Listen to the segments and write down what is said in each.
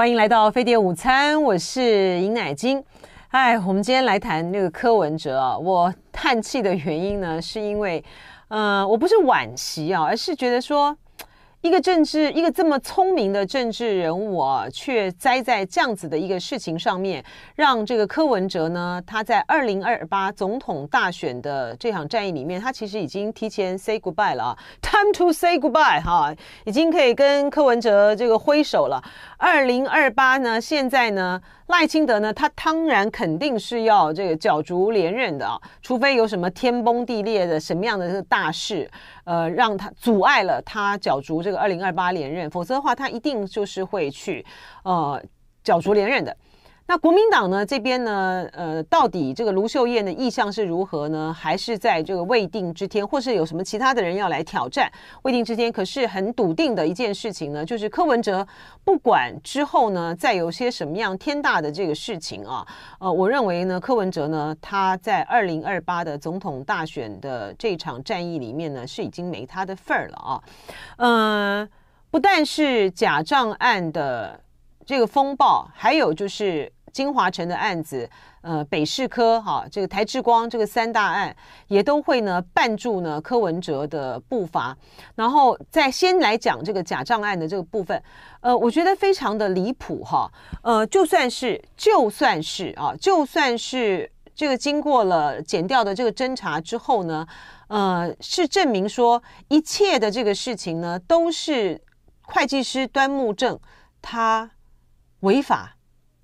欢迎来到飞碟午餐，我是尹乃菁。哎，我们今天来谈那个柯文哲啊，我叹气的原因呢，是因为，嗯，我不是惋惜啊，而是觉得说。一个政治，一个这么聪明的政治人物啊，却栽在这样子的一个事情上面，让这个柯文哲呢，他在二零二八总统大选的这场战役里面，他其实已经提前 say goodbye 了啊，time to say goodbye 哈，已经可以跟柯文哲这个挥手了。二零二八呢，现在呢？赖清德呢？他当然肯定是要这个角逐连任的啊，除非有什么天崩地裂的什么样的大事，呃，让他阻碍了他角逐这个二零二八连任，否则的话，他一定就是会去呃角逐连任的。那国民党呢这边呢，呃，到底这个卢秀燕的意向是如何呢？还是在这个未定之天，或是有什么其他的人要来挑战未定之天？可是很笃定的一件事情呢，就是柯文哲不管之后呢再有些什么样天大的这个事情啊，呃，我认为呢，柯文哲呢他在二零二八的总统大选的这场战役里面呢是已经没他的份儿了啊，嗯，不但是假账案的这个风暴，还有就是。金华城的案子，呃，北市科哈这个台智光这个三大案也都会呢绊住呢柯文哲的步伐。然后，再先来讲这个假账案的这个部分，呃，我觉得非常的离谱哈，呃，就算是就算是啊，就算是这个经过了剪掉的这个侦查之后呢，呃，是证明说一切的这个事情呢，都是会计师端木正他违法。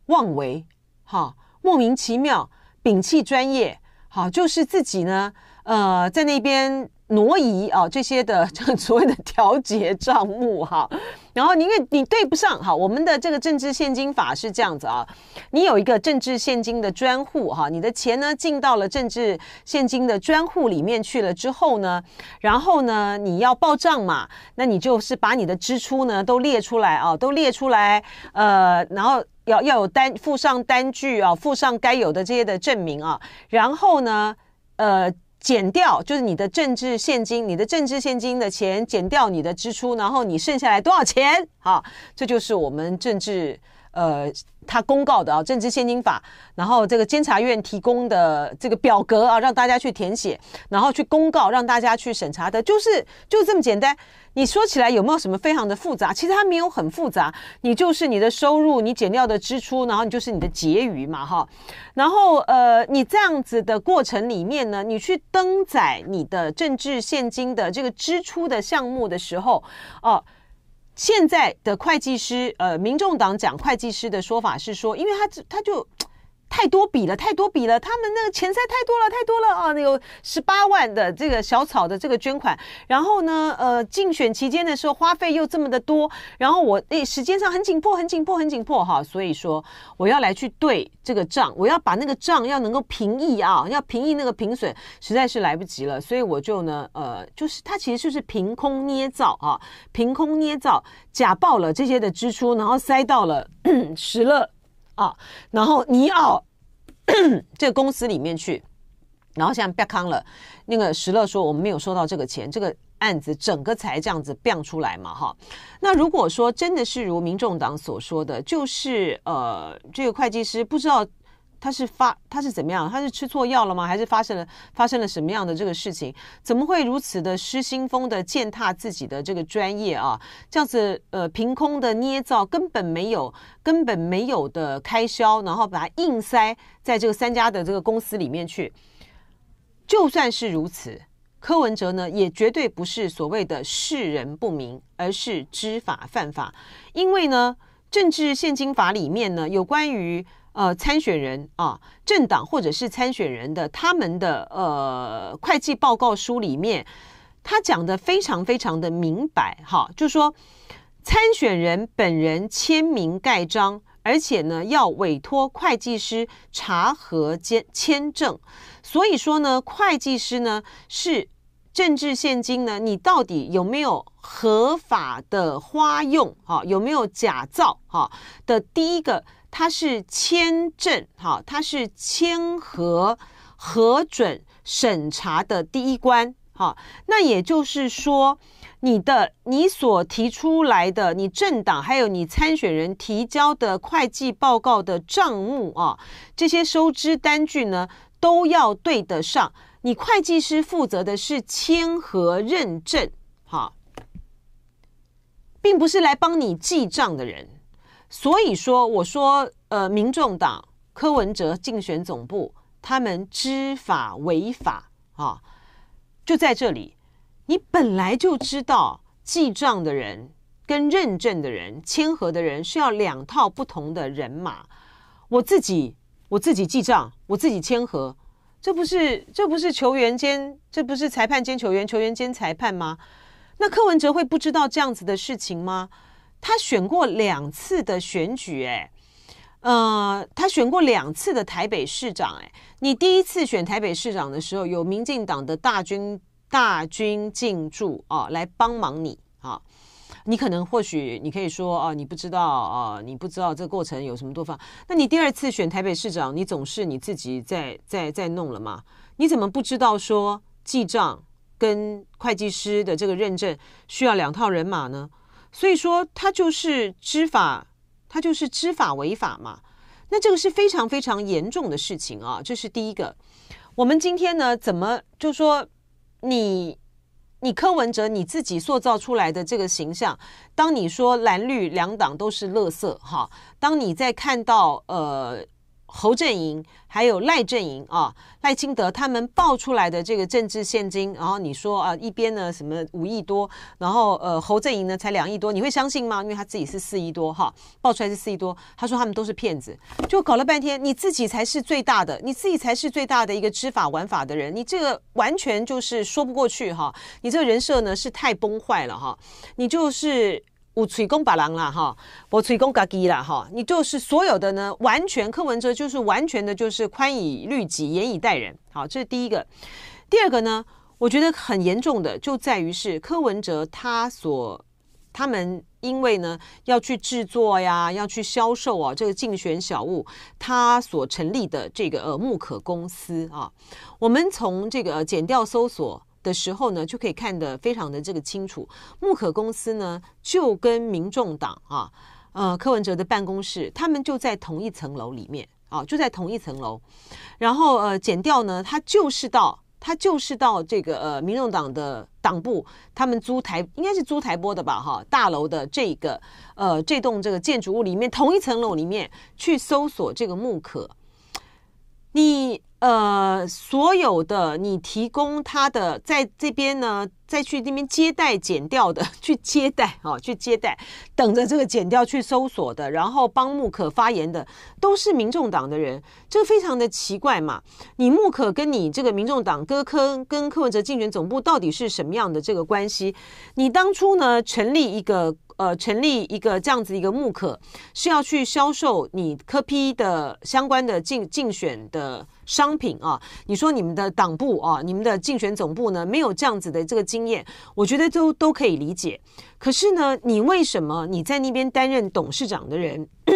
妄为，哈，莫名其妙，摒弃专业，好，就是自己呢，呃，在那边挪移啊，这些的，叫所谓的调节账目，哈，然后因为你对不上，哈，我们的这个政治现金法是这样子啊，你有一个政治现金的专户，哈，你的钱呢进到了政治现金的专户里面去了之后呢，然后呢，你要报账嘛，那你就是把你的支出呢都列出来啊，都列出来，呃，然后。要要有单附上单据啊，附上该有的这些的证明啊，然后呢，呃，减掉就是你的政治现金，你的政治现金的钱减掉你的支出，然后你剩下来多少钱好，这就是我们政治呃。他公告的啊，政治现金法，然后这个监察院提供的这个表格啊，让大家去填写，然后去公告让大家去审查的，就是就这么简单。你说起来有没有什么非常的复杂？其实它没有很复杂，你就是你的收入，你减掉的支出，然后你就是你的结余嘛，哈。然后呃，你这样子的过程里面呢，你去登载你的政治现金的这个支出的项目的时候，哦。现在的会计师，呃，民众党讲会计师的说法是说，因为他，他就。太多笔了，太多笔了，他们那个钱塞太多了，太多了哦，有十八万的这个小草的这个捐款，然后呢，呃，竞选期间的时候花费又这么的多，然后我诶时间上很紧迫，很紧迫，很紧迫哈，所以说我要来去对这个账，我要把那个账要能够平抑啊，要平抑那个平损，实在是来不及了，所以我就呢，呃，就是他其实就是凭空捏造啊，凭空捏造，假报了这些的支出，然后塞到了史 乐。啊，然后尼奥 这个公司里面去，然后现在变康了。那个石乐说我们没有收到这个钱，这个案子整个才这样子变出来嘛，哈。那如果说真的是如民众党所说的，就是呃，这个会计师不知道。他是发他是怎么样？他是吃错药了吗？还是发生了发生了什么样的这个事情？怎么会如此的失心疯的践踏自己的这个专业啊？这样子呃，凭空的捏造根本没有根本没有的开销，然后把它硬塞在这个三家的这个公司里面去。就算是如此，柯文哲呢也绝对不是所谓的世人不明，而是知法犯法。因为呢，政治现金法里面呢有关于。呃，参选人啊，政党或者是参选人的他们的呃会计报告书里面，他讲的非常非常的明白哈，就说参选人本人签名盖章，而且呢要委托会计师查核签签证，所以说呢，会计师呢是政治现金呢，你到底有没有合法的花用啊，有没有假造哈的第一个。它是签证，哈，它是签核核准审查的第一关，哈，那也就是说，你的你所提出来的，你政党还有你参选人提交的会计报告的账目啊，这些收支单据呢，都要对得上。你会计师负责的是签核认证，哈。并不是来帮你记账的人。所以说，我说，呃，民众党柯文哲竞选总部，他们知法违法啊，就在这里。你本来就知道，记账的人跟认证的人、签合的人是要两套不同的人马。我自己，我自己记账，我自己签合。这不是这不是球员兼，这不是裁判兼球员，球员兼裁判吗？那柯文哲会不知道这样子的事情吗？他选过两次的选举，哎，呃，他选过两次的台北市长，哎，你第一次选台北市长的时候，有民进党的大军大军进驻啊，来帮忙你啊，你可能或许你可以说，哦，你不知道，哦，你不知道这过程有什么多方。那你第二次选台北市长，你总是你自己在在在弄了嘛？你怎么不知道说记账跟会计师的这个认证需要两套人马呢？所以说他就是知法，他就是知法违法嘛。那这个是非常非常严重的事情啊，这是第一个。我们今天呢，怎么就说你你柯文哲你自己塑造出来的这个形象？当你说蓝绿两党都是垃圾哈，当你在看到呃。侯阵营还有赖阵营啊，赖清德他们爆出来的这个政治现金，然后你说啊，一边呢什么五亿多，然后呃侯阵营呢才两亿多，你会相信吗？因为他自己是四亿多哈，爆出来是四亿多，他说他们都是骗子，就搞了半天，你自己才是最大的，你自己才是最大的一个知法玩法的人，你这个完全就是说不过去哈，你这个人设呢是太崩坏了哈，你就是。我吹公把郎啦哈，我吹公嘎基啦哈，你就是所有的呢，完全柯文哲就是完全的，就是宽以律己，严以待人。好，这是第一个。第二个呢，我觉得很严重的就在于是柯文哲他所他们因为呢要去制作呀，要去销售啊，这个竞选小物，他所成立的这个呃木可公司啊，我们从这个剪掉搜索。的时候呢，就可以看得非常的这个清楚。木可公司呢，就跟民众党啊，呃，柯文哲的办公室，他们就在同一层楼里面啊，就在同一层楼。然后呃，剪掉呢，他就是到他就是到这个呃，民众党的党部，他们租台应该是租台播的吧？哈，大楼的这个呃，这栋这个建筑物里面，同一层楼里面去搜索这个木可，你。呃，所有的你提供他的在这边呢，再去那边接待剪掉的 去接待啊，去接待，等着这个剪掉去搜索的，然后帮穆可发言的，都是民众党的人，这非常的奇怪嘛？你穆可跟你这个民众党哥坑，跟柯文哲竞选总部到底是什么样的这个关系？你当初呢成立一个？呃，成立一个这样子一个幕可，是要去销售你科批的相关的竞竞选的商品啊。你说你们的党部啊，你们的竞选总部呢，没有这样子的这个经验，我觉得都都可以理解。可是呢，你为什么你在那边担任董事长的人，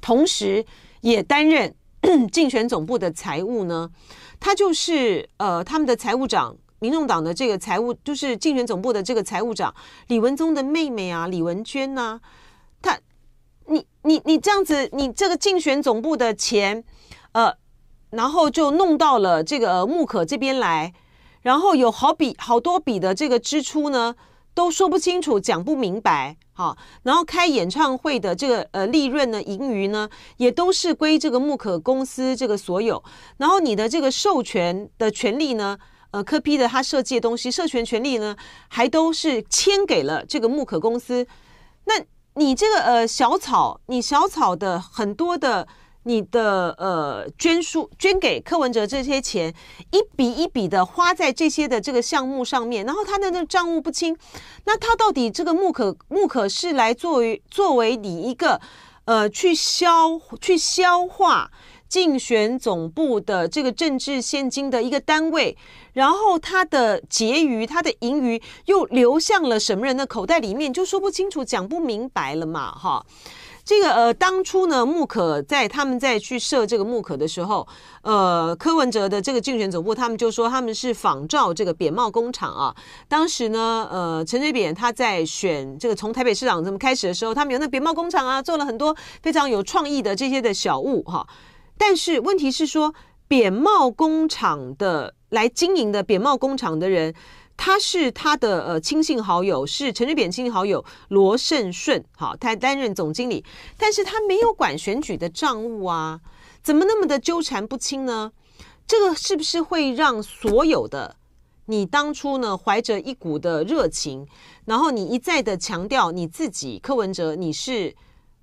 同时也担任 竞选总部的财务呢？他就是呃，他们的财务长。民众党的这个财务，就是竞选总部的这个财务长李文宗的妹妹啊，李文娟呐，他，你你你这样子，你这个竞选总部的钱，呃，然后就弄到了这个木可这边来，然后有好笔好多笔的这个支出呢，都说不清楚，讲不明白，哈，然后开演唱会的这个呃利润呢，盈余呢，也都是归这个木可公司这个所有，然后你的这个授权的权利呢？呃，科批的他设计的东西，授权权利呢，还都是签给了这个木可公司。那你这个呃小草，你小草的很多的你的呃捐书，捐给柯文哲这些钱，一笔一笔的花在这些的这个项目上面，然后他的那账务不清，那他到底这个木可木可是来作为作为你一个呃去消去消化。竞选总部的这个政治现金的一个单位，然后它的结余、它的盈余又流向了什么人的口袋里面，就说不清楚、讲不明白了嘛，哈。这个呃，当初呢，木可在他们再去设这个木可的时候，呃，柯文哲的这个竞选总部，他们就说他们是仿照这个扁帽工厂啊。当时呢，呃，陈水扁他在选这个从台北市长这么开始的时候，他们有那扁帽工厂啊，做了很多非常有创意的这些的小物，哈。但是问题是说，扁帽工厂的来经营的扁帽工厂的人，他是他的呃亲信好友，是陈水扁亲信好友罗胜顺，好，他担任总经理，但是他没有管选举的账务啊，怎么那么的纠缠不清呢？这个是不是会让所有的你当初呢怀着一股的热情，然后你一再的强调你自己柯文哲你是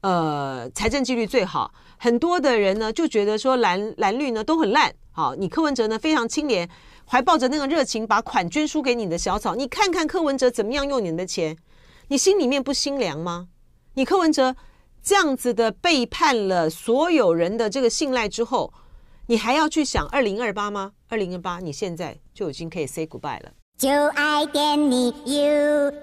呃财政纪律最好？很多的人呢就觉得说蓝蓝绿呢都很烂，好，你柯文哲呢非常清廉，怀抱着那个热情把款捐输给你的小草，你看看柯文哲怎么样用你的钱，你心里面不心凉吗？你柯文哲这样子的背叛了所有人的这个信赖之后，你还要去想二零二八吗？二零二八你现在就已经可以 say goodbye 了。就爱你 U